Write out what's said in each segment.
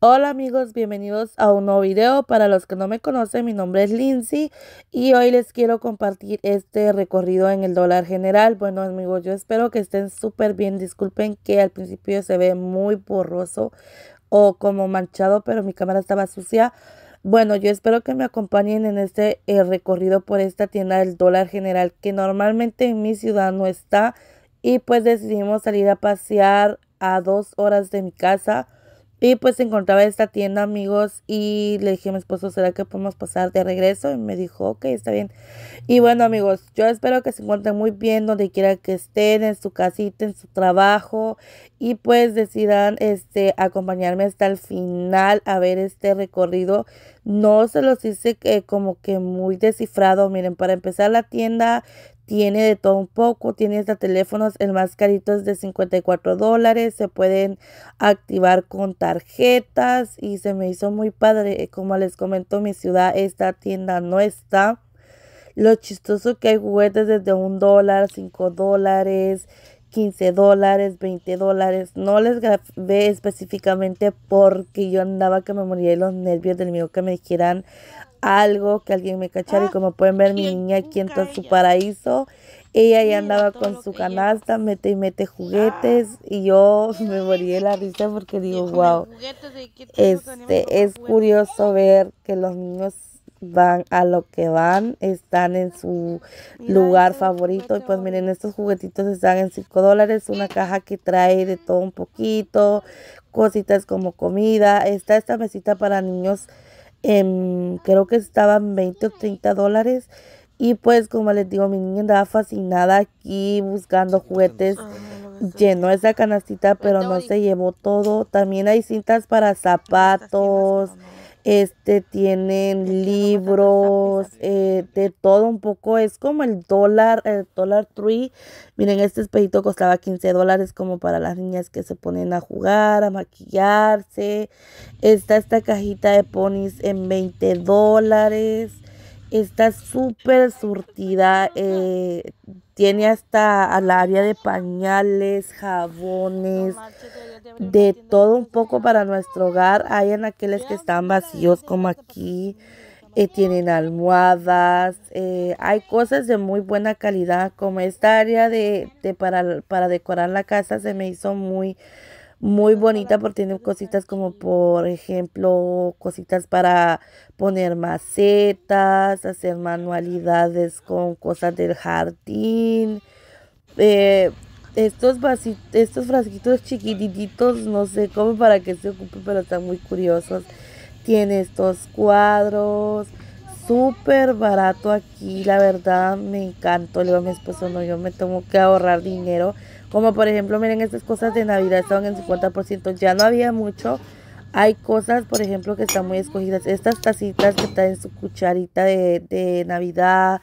Hola amigos, bienvenidos a un nuevo video. Para los que no me conocen, mi nombre es Lindsay y hoy les quiero compartir este recorrido en el dólar general. Bueno amigos, yo espero que estén súper bien. Disculpen que al principio se ve muy borroso o como manchado, pero mi cámara estaba sucia. Bueno, yo espero que me acompañen en este eh, recorrido por esta tienda del dólar general que normalmente en mi ciudad no está y pues decidimos salir a pasear a dos horas de mi casa y pues encontraba esta tienda, amigos, y le dije a mi esposo, ¿será que podemos pasar de regreso? Y me dijo, ok, está bien. Y bueno, amigos, yo espero que se encuentren muy bien donde quiera que estén, en su casita, en su trabajo, y pues decidan este, acompañarme hasta el final a ver este recorrido. No se los hice eh, como que muy descifrado, miren, para empezar la tienda tiene de todo un poco, tiene hasta teléfonos, el más carito es de 54 dólares, se pueden activar con tarjetas y se me hizo muy padre. Como les comento, mi ciudad, esta tienda no está. Lo chistoso que hay juguetes desde un dólar, cinco dólares, 15 dólares, 20 dólares. No les grabé específicamente porque yo andaba que me moría de los nervios del miedo que me dijeran algo, que alguien me cachara. Y ah, como pueden ver, mi niña aquí en en su paraíso. Ella ya andaba con su canasta, mete y mete juguetes. Ah. Y yo me moría de la risa porque digo, wow. Este, es curioso ver que los niños van a lo que van, están en su lugar favorito. Y pues miren, estos juguetitos están en 5 dólares, una caja que trae de todo un poquito, cositas como comida. Está esta mesita para niños, em, creo que estaban 20 o 30 dólares. Y pues como les digo, mi niña andaba fascinada aquí buscando juguetes llenó esa canastita, pero no se llevó todo. También hay cintas para zapatos este tienen este, libros eh, de todo un poco es como el dólar el dólar tree miren este espejito costaba 15 dólares como para las niñas que se ponen a jugar a maquillarse está esta cajita de ponis en 20 dólares está súper surtida eh, tiene hasta al área de pañales jabones de todo un poco para nuestro hogar. Hay en aquellos que están vacíos como aquí. Eh, tienen almohadas, eh, hay cosas de muy buena calidad, como esta área de, para, para, decorar la casa se me hizo muy, muy bonita porque tiene cositas como por ejemplo cositas para poner macetas, hacer manualidades con cosas del jardín. Eh, estos vasitos, estos frasquitos chiquititos, no sé cómo para qué se ocupe, pero están muy curiosos. Tiene estos cuadros, súper barato aquí, la verdad me encantó. Le digo a mi esposo, no, yo me tengo que ahorrar dinero. Como por ejemplo, miren, estas cosas de Navidad estaban en 50%, ya no había mucho. Hay cosas, por ejemplo, que están muy escogidas. Estas tacitas que están en su cucharita de, de Navidad,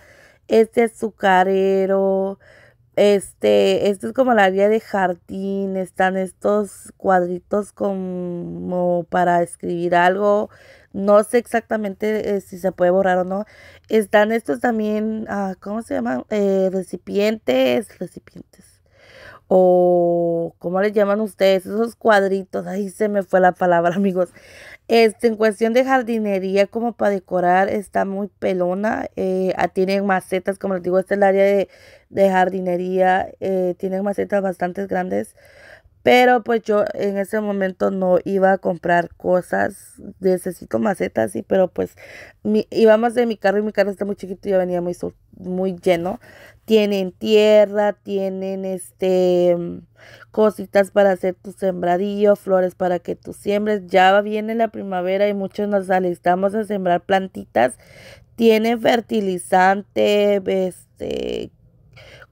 este azucarero este, esto es como el área de jardín, están estos cuadritos como para escribir algo, no sé exactamente eh, si se puede borrar o no. Están estos también, ah, ¿cómo se llaman? Eh, recipientes, recipientes o cómo les llaman ustedes, esos cuadritos, ahí se me fue la palabra, amigos. Este, en cuestión de jardinería, como para decorar, está muy pelona. Eh, ah, tienen macetas, como les digo, este es el área de, de jardinería, eh, tienen macetas bastante grandes. Pero pues yo en ese momento no iba a comprar cosas, necesito macetas, sí, pero pues íbamos de mi carro y mi carro está muy chiquito y ya venía muy, muy lleno. Tienen tierra, tienen este mm, cositas para hacer tu sembradillo, flores para que tú siembres. Ya viene la primavera y muchos nos alistamos a sembrar plantitas. Tienen fertilizante, este,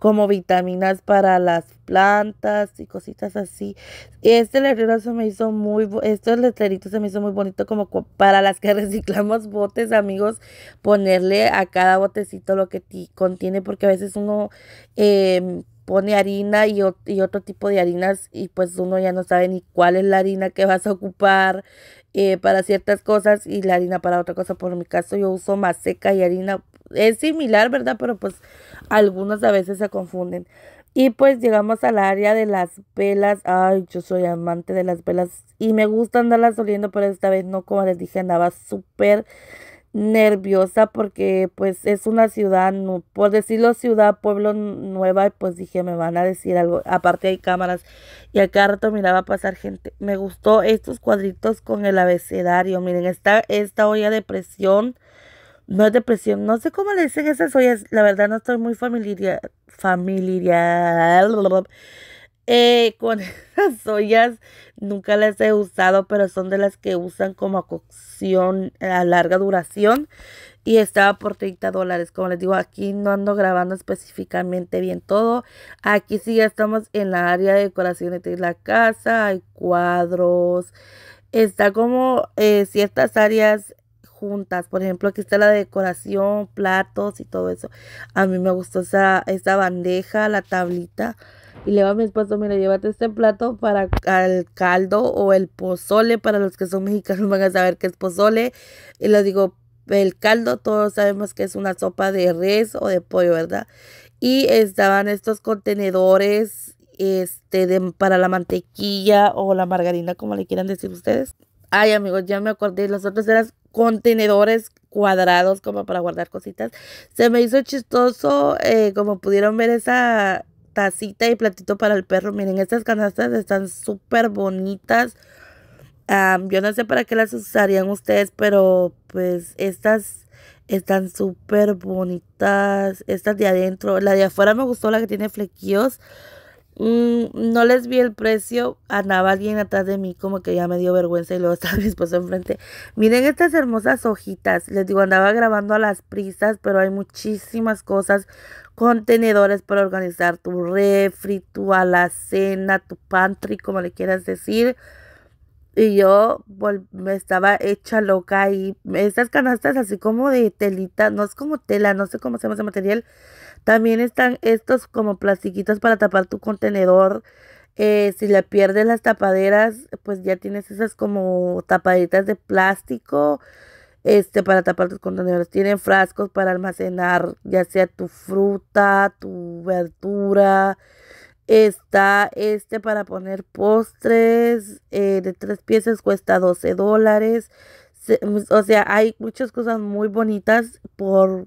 como vitaminas para las plantas y cositas así. Este letrero se me hizo muy, estos letreritos se me hizo muy bonito como para las que reciclamos botes, amigos, ponerle a cada botecito lo que contiene, porque a veces uno em, pone harina y, otro tipo de harinas y pues uno ya no sabe ni cuál es la harina que vas a ocupar eh, para ciertas cosas y la harina para otra cosa. Por mi caso yo uso maseca y harina es similar, ¿verdad? Pero pues algunos a veces se confunden. Y pues llegamos al área de las velas. Ay, yo soy amante de las velas y me gusta andarlas oliendo, pero esta vez no, como les dije, andaba súper nerviosa porque pues es una ciudad, por decirlo ciudad, pueblo nueva, pues dije, me van a decir algo. Aparte hay cámaras y a cada rato miraba pasar gente. Me gustó estos cuadritos con el abecedario. Miren, está esta olla de presión no es depresión, no sé cómo le dicen esas ollas, la verdad no estoy muy familiar, familiar eh, con esas ollas, nunca las he usado, pero son de las que usan como cocción a larga duración y estaba por 30 dólares. Como les digo, aquí no ando grabando específicamente bien todo. Aquí sí ya estamos en la área de decoración. de la casa, hay cuadros. Está como eh, ciertas áreas juntas. Por ejemplo, aquí está la decoración, platos y todo eso. A mí me gustó esa, bandeja, la tablita. Y le va a mi esposo, mira, llévate este plato para el caldo o el pozole. Para los que son mexicanos van a saber que es pozole. Y les digo, el caldo, todos sabemos que es una sopa de res o de pollo, ¿verdad? Y estaban estos contenedores este, para la mantequilla o la margarina, como le quieran decir ustedes. Ay, amigos, ya me acordé. Los otros eran contenedores cuadrados como para guardar cositas. Se me hizo chistoso, eh, como pudieron ver esa tacita y platito para el perro. Miren, estas canastas están súper bonitas. yo no sé para qué las usarían ustedes, pero pues estas están súper bonitas. Estas de adentro, la de afuera me gustó, la que tiene flequillos. Mm, no les vi el precio, andaba alguien atrás de mí como que ya me dio vergüenza y luego estaba mi esposo enfrente. Miren estas hermosas hojitas, les digo, andaba grabando a las prisas, pero hay muchísimas cosas, contenedores para organizar tu refri, tu alacena, tu pantry, como le quieras decir. Y yo me estaba hecha loca y esas canastas así como de telita, no es como tela, no sé cómo se llama ese material. También están estos como plastiquitos para tapar tu contenedor. Eh, si le pierdes las tapaderas, pues ya tienes esas como tapaditas de plástico este, para tapar tus contenedores. Tienen frascos para almacenar ya sea tu fruta, tu verdura. Está este para poner postres eh, de tres piezas, cuesta 12 dólares. Pues, o sea, hay muchas cosas muy bonitas por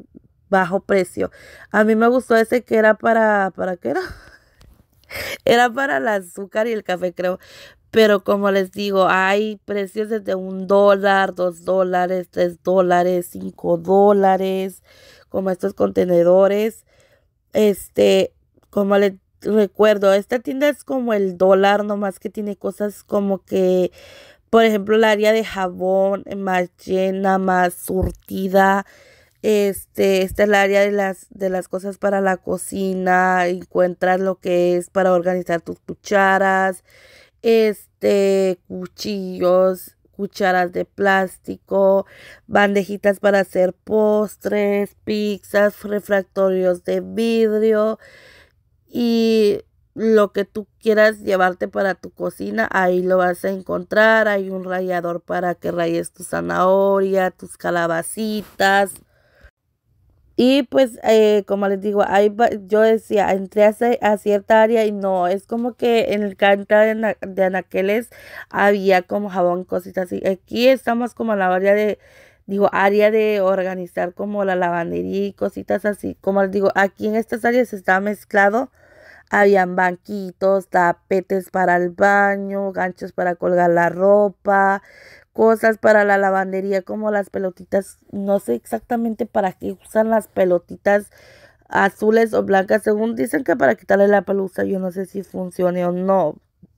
bajo precio. A mí me gustó ese que era para, ¿para qué era? Era para el azúcar y el café, creo. Pero como les digo, hay precios desde un dólar, dos dólares, tres dólares, cinco dólares, como estos contenedores. Este, como les recuerdo, esta tienda es como el dólar, nomás que tiene cosas como que, por ejemplo, el área de jabón eh, más llena, más surtida. Este, esta es el área de las, de las cosas para la cocina. Encuentras lo que es para organizar tus cucharas. Este, cuchillos, cucharas de plástico, bandejitas para hacer postres, pizzas, refractorios de vidrio y lo que tú quieras llevarte para tu cocina, ahí lo vas a encontrar. Hay un rallador para que rayes tu zanahoria, tus calabacitas. Y pues, eh, como les digo, yo decía, entré a, a, cierta área y no, es como que en el canta de, anaqueles había como jabón, cositas así. Aquí estamos como en la área de digo, área de organizar como la lavandería y cositas así. Como les digo, aquí en estas áreas está mezclado. Habían banquitos, tapetes para el baño, ganchos para colgar la ropa, cosas para la lavandería como las pelotitas. No sé exactamente para qué usan las pelotitas azules o blancas. Según dicen que para quitarle la pelusa, yo no sé si funcione o no.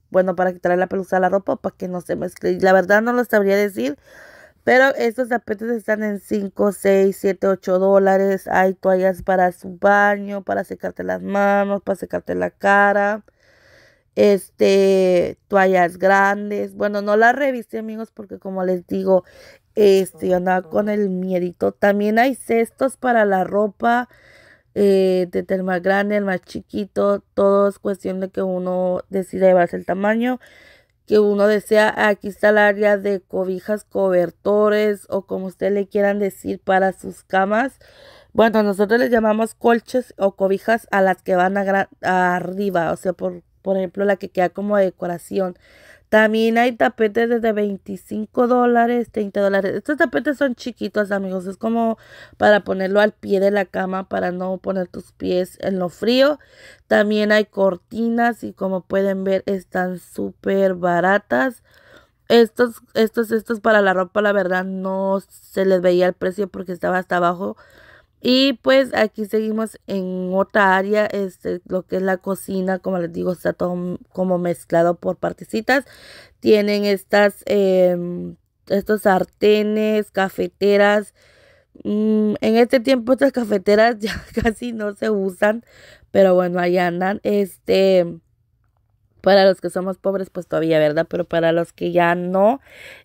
Bueno, para quitarle la pelusa a la ropa para que no se mezcle. La verdad no lo sabría decir pero estos tapetes están en 5, 6, 7, 8 dólares. Hay toallas para su baño, para secarte las manos, para secarte la cara. Este, toallas grandes. Bueno, no las reviste, amigos, porque como les digo, este, yo andaba con el miedito. También hay cestos para la ropa. Eh, desde el más grande, el más chiquito, todo es cuestión de que uno decida llevarse el tamaño que uno desea. Aquí está el área de cobijas, cobertores o como usted le quieran decir para sus camas. Bueno, nosotros les llamamos colches o cobijas a las que van a arriba, o sea, por, por ejemplo, la que queda como decoración. También hay tapetes desde 25 dólares, 30 dólares. Estos tapetes son chiquitos, amigos. Es como para ponerlo al pie de la cama para no poner tus pies en lo frío. También hay cortinas y como pueden ver están súper baratas. Estos, estos, estos para la ropa, la verdad no se les veía el precio porque estaba hasta abajo y pues aquí seguimos en otra área, este, lo que es la cocina, como les digo, está todo como mezclado por partecitas. Tienen estas, em, estos sartenes, cafeteras. Mm, en este tiempo estas cafeteras ya casi no se usan, pero bueno, ahí andan. Este, para los que somos pobres, pues todavía, ¿verdad? Pero para los que ya no,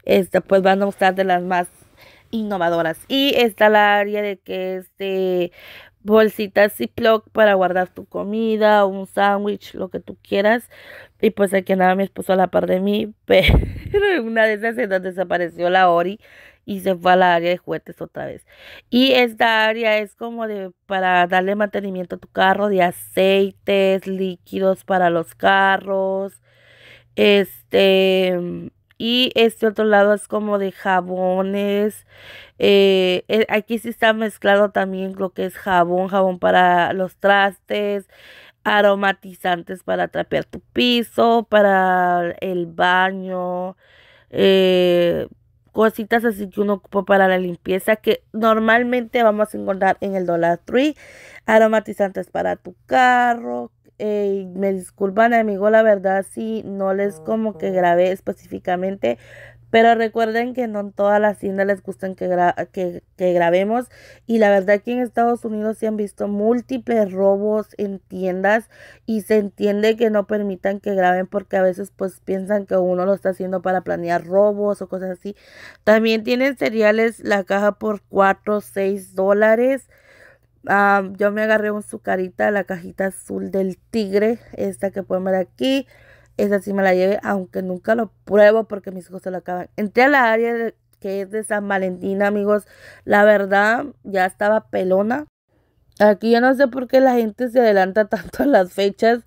este, pues van a usar de las más innovadoras. Y está la área de que este de bolsitas Ziploc para guardar tu comida, un sándwich, lo que tú quieras. Y pues aquí nada me esposo a la par de mí, pero una de esas desapareció la Ori y se fue a la área de juguetes otra vez. Y esta área es como de para darle mantenimiento a tu carro, de aceites, líquidos para los carros, este y este otro lado es como de jabones. Eh, eh, aquí sí está mezclado también lo que es jabón, jabón para los trastes, aromatizantes para trapear tu piso, para el baño, eh, cositas así que uno ocupa para la limpieza que normalmente vamos a encontrar en el Dollar Tree, aromatizantes para tu carro, eh, me disculpan amigo la verdad si sí, no les como que grabé específicamente, pero recuerden que no en todas las tiendas les gustan que, que, grabemos. Y la verdad que en Estados Unidos se han visto múltiples robos en tiendas y se entiende que no permitan que graben porque a veces pues piensan que uno lo está haciendo para planear robos o cosas así. También tienen cereales la caja por 4 6 dólares. Ah, yo me agarré un sucarita, la cajita azul del tigre, esta que pueden ver aquí. Esa sí me la llevé, aunque nunca lo pruebo porque mis hijos se lo acaban. Entré a la área que es de San Valentín, amigos. La verdad, ya estaba pelona. Aquí yo no sé por qué la gente se adelanta tanto a las fechas.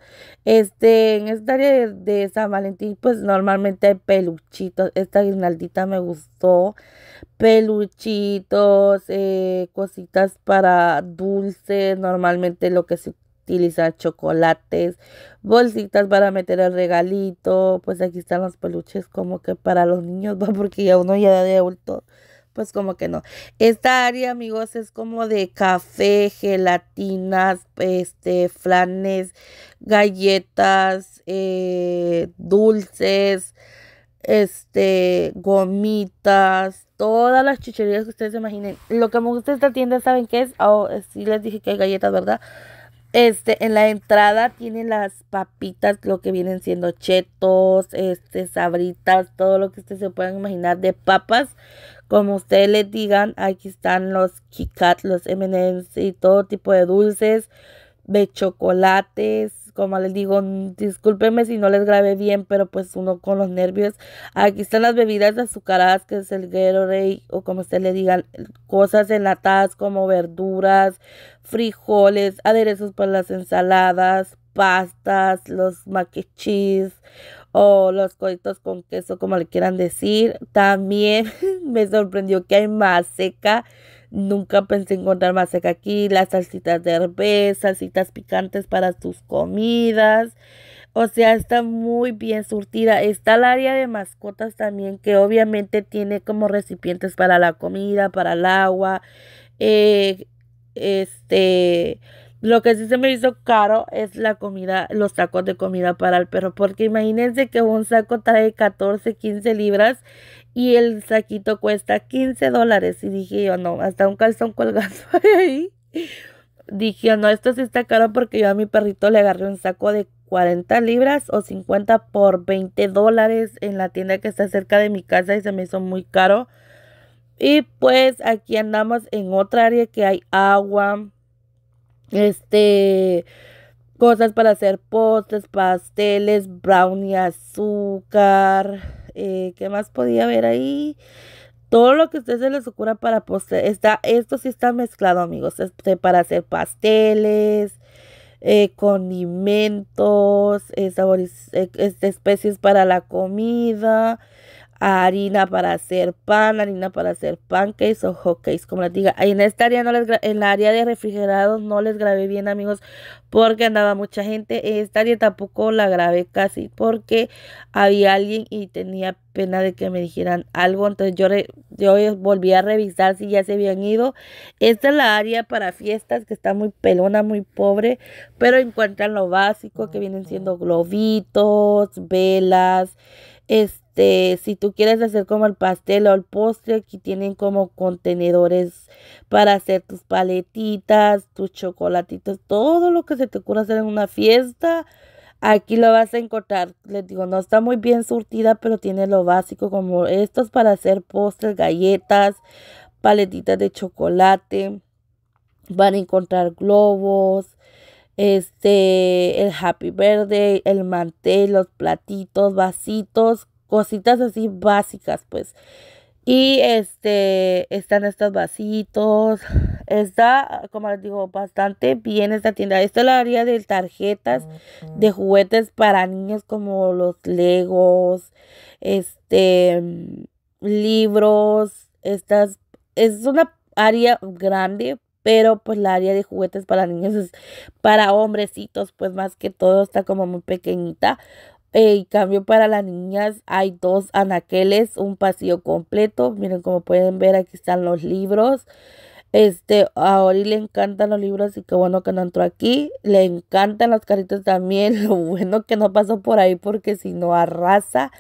Este, en esta área de, San Valentín, pues normalmente hay peluchitos. Esta guirnaldita me gustó. Peluchitos, eh, cositas para dulces. Normalmente lo que se utiliza chocolates, bolsitas para meter el regalito. Pues aquí están los peluches como que para los niños, ¿va? porque ya uno ya de adulto pues como que no. Esta área, amigos, es como de café, gelatinas, este, flanes, galletas, eh, dulces, este, gomitas, todas las chucherías que ustedes se imaginen. Lo que me gusta de esta tienda, ¿saben qué es? Ah, oh, sí les dije que hay galletas, ¿verdad? Este, en la entrada tienen las papitas, lo que vienen siendo chetos, este, sabritas, todo lo que ustedes se puedan imaginar de papas. Como ustedes les digan, aquí están los Kit los M&M's y todo tipo de dulces, de chocolates. Como les digo, discúlpenme si no les grabé bien, pero pues uno con los nervios. Aquí están las bebidas azucaradas, que es el Gatorade, o como ustedes le digan, cosas enlatadas como verduras, frijoles, aderezos para las ensaladas, pastas, los mac o los coditos con queso, como le quieran decir. También me sorprendió que hay más seca. Nunca pensé encontrar más seca aquí. Las salsitas de herbes, salsitas picantes para tus comidas. O sea, está muy bien surtida. Está el área de mascotas también, que obviamente tiene como recipientes para la comida, para el agua. Eh, este lo que sí se me hizo caro es la comida, los sacos de comida para el perro, porque imagínense que un saco trae 14, 15 libras y el saquito cuesta 15 dólares. Y dije yo, no, hasta un calzón colgando ahí. Dije, yo, no, esto sí está caro porque yo a mi perrito le agarré un saco de 40 libras o 50 por 20 dólares en la tienda que está cerca de mi casa y se me hizo muy caro. Y pues aquí andamos en otra área que hay agua, este, cosas para hacer postres, pasteles, brownie, azúcar, eh, ¿qué más podía haber ahí? Todo lo que a ustedes se les ocurra para postre, está, esto sí está mezclado, amigos, este, para hacer pasteles, eh, condimentos, eh, sabores, eh, este, especies para la comida, harina para hacer pan, harina para hacer pancakes o hotcakes, como les diga. En esta área no les en la área de refrigerados no les grabé bien, amigos, porque andaba mucha gente. En esta área tampoco la grabé casi porque había alguien y tenía pena de que me dijeran algo, entonces yo yo volví a revisar si ya se habían ido. Esta es la área para fiestas que está muy pelona, muy pobre, pero encuentran lo básico que vienen siendo globitos, velas, este, si tú quieres hacer como el pastel o el postre, aquí tienen como contenedores para hacer tus paletitas, tus chocolatitos, todo lo que se te ocurra hacer en una fiesta. Aquí lo vas a encontrar. Les digo, no está muy bien surtida, pero tiene lo básico como estos para hacer postres, galletas, paletitas de chocolate. Van a encontrar globos, este, el happy verde, el mantel, los platitos, vasitos, cositas así básicas, pues. Y este, están estos vasitos. Está, como les digo, bastante bien esta tienda. Esta es la área de tarjetas de juguetes para niños como los Legos, este, mm, libros. Estas, es una área grande pero pues la área de juguetes para niños es para hombrecitos, pues más que todo está como muy pequeñita. Eh, y cambio para las niñas hay dos anaqueles, un pasillo completo. Miren como pueden ver aquí están los libros. Este, a Ori le encantan los libros, así que bueno que no entró aquí. Le encantan los carritos también. Lo bueno que no pasó por ahí porque si no arrasa.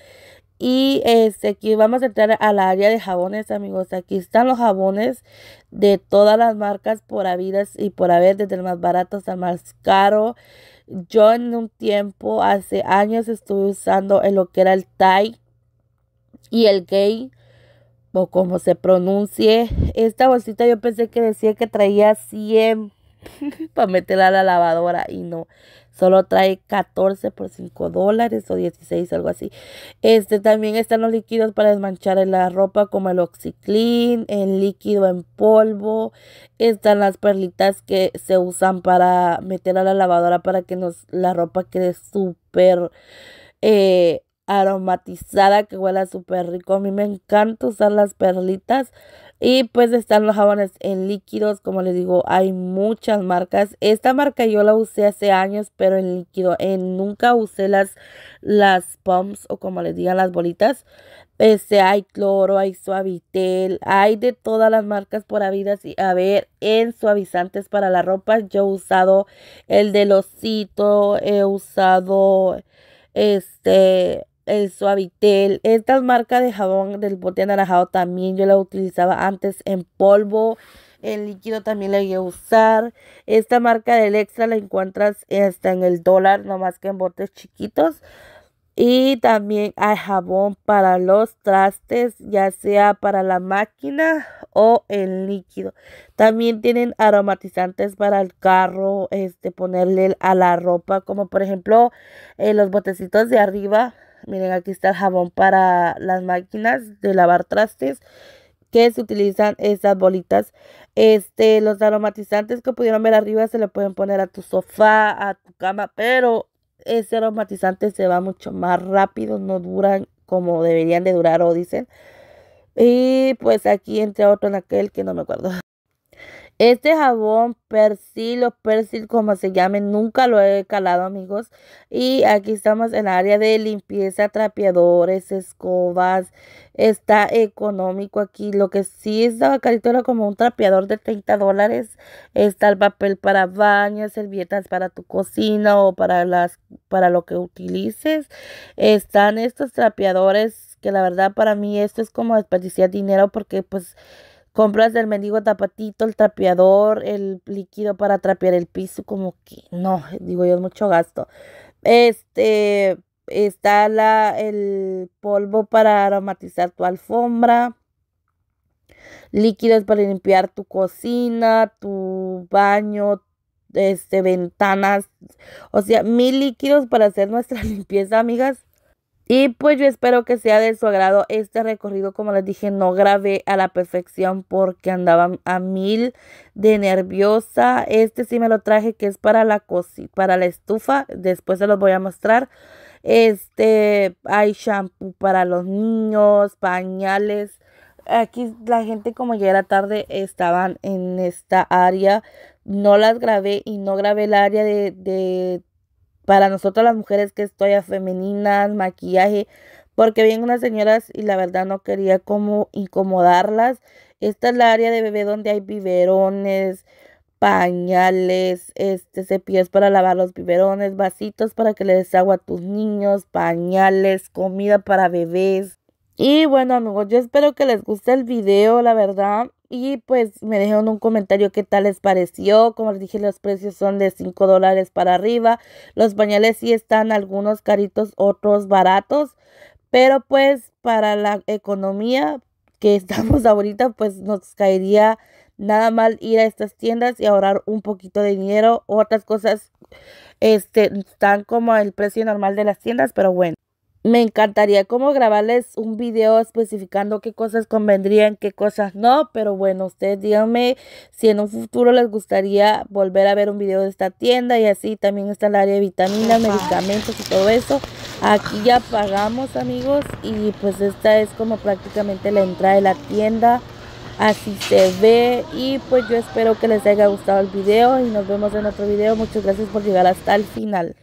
Y este, aquí vamos a entrar al área de jabones, amigos. Aquí están los jabones de todas las marcas por habidas y por haber, desde el más barato hasta el más caro. Yo en un tiempo, hace años, estuve usando en lo que era el Thai y el Gay, o como se pronuncie. Esta bolsita yo pensé que decía que traía 100 para meterla a la lavadora y no, Solo trae 14 por 5 dólares o 16, algo así. Este también están los líquidos para desmanchar la ropa, como el oxiclin, el líquido en polvo. Están las perlitas que se usan para meter a la lavadora para que nos, la ropa quede súper. Eh, aromatizada que huela súper rico. A mí me encanta usar las perlitas. Y pues están los jabones en líquidos, como les digo, hay muchas marcas. Esta marca yo la usé hace años, pero en líquido. nunca usé las, las pumps o como les digan las bolitas. Este, hay cloro, hay suavitel, hay de todas las marcas por habidas y a ver en suavizantes para la ropa. Yo he usado el de losito, he usado este el Suavitel. Estas marcas de jabón del bote anaranjado también yo la utilizaba antes en polvo. En líquido también la voy a usar. Esta marca del Extra la encuentras hasta en el dólar, no más que en botes chiquitos. Y también hay jabón para los trastes, ya sea para la máquina o el líquido. También tienen aromatizantes para el carro, este, ponerle a la ropa, como por ejemplo eh, los botecitos de arriba Miren, aquí está el jabón para las máquinas de lavar trastes que se utilizan esas bolitas. Este, los aromatizantes que pudieron ver arriba se le pueden poner a tu sofá, a tu cama, pero ese aromatizante se va mucho más rápido, no duran como deberían de durar o dicen. Y pues aquí entre otro en aquel que no me acuerdo. Este jabón persil o persil como se llame, nunca lo he calado amigos. Y aquí estamos en el área de limpieza, trapeadores, escobas. Está económico aquí. Lo que sí estaba carito era como un trapeador de 30 dólares. Está el papel para baños, servietas para tu cocina o para, las, para lo que utilices. Están estos trapeadores que la verdad para mí esto es como desperdiciar dinero porque pues compras del mendigo tapatito, el trapeador, el líquido para trapear el piso, como que no, digo yo, es mucho gasto. Este, está la, el polvo para aromatizar tu alfombra, líquidos para limpiar tu cocina, tu baño, este, ventanas, o sea, mil líquidos para hacer nuestra limpieza, amigas. Y pues yo espero que sea de su agrado este recorrido. Como les dije, no grabé a la perfección porque andaban a mil de nerviosa. Este sí me lo traje que es para la para la estufa. Después se los voy a mostrar. Este, hay shampoo para los niños, pañales. Aquí la gente como ya era tarde estaban en esta área. No las grabé y no grabé el área de para nosotras las mujeres que estoy a femeninas, maquillaje, porque vienen unas señoras y la verdad no quería como incomodarlas. Esta es la área de bebé donde hay biberones, pañales, este cepillos para lavar los biberones, vasitos para que le des agua a tus niños, pañales, comida para bebés. Y bueno amigos, yo espero que les guste el video, la verdad. Y pues me dejaron un comentario qué tal les pareció. Como les dije, los precios son de 5 dólares para arriba. Los pañales sí están algunos caritos, otros baratos. Pero pues para la economía que estamos ahorita, pues nos caería nada mal ir a estas tiendas y ahorrar un poquito de dinero. Otras cosas este, están como el precio normal de las tiendas, pero bueno me encantaría como grabarles un video especificando qué cosas convendrían, qué cosas no, pero bueno, ustedes díganme si en un futuro les gustaría volver a ver un video de esta tienda y así también está el área de vitaminas, medicamentos y todo eso. Aquí ya pagamos amigos y pues esta es como prácticamente la entrada de la tienda. Así se ve y pues yo espero que les haya gustado el video y nos vemos en otro video. Muchas gracias por llegar hasta el final.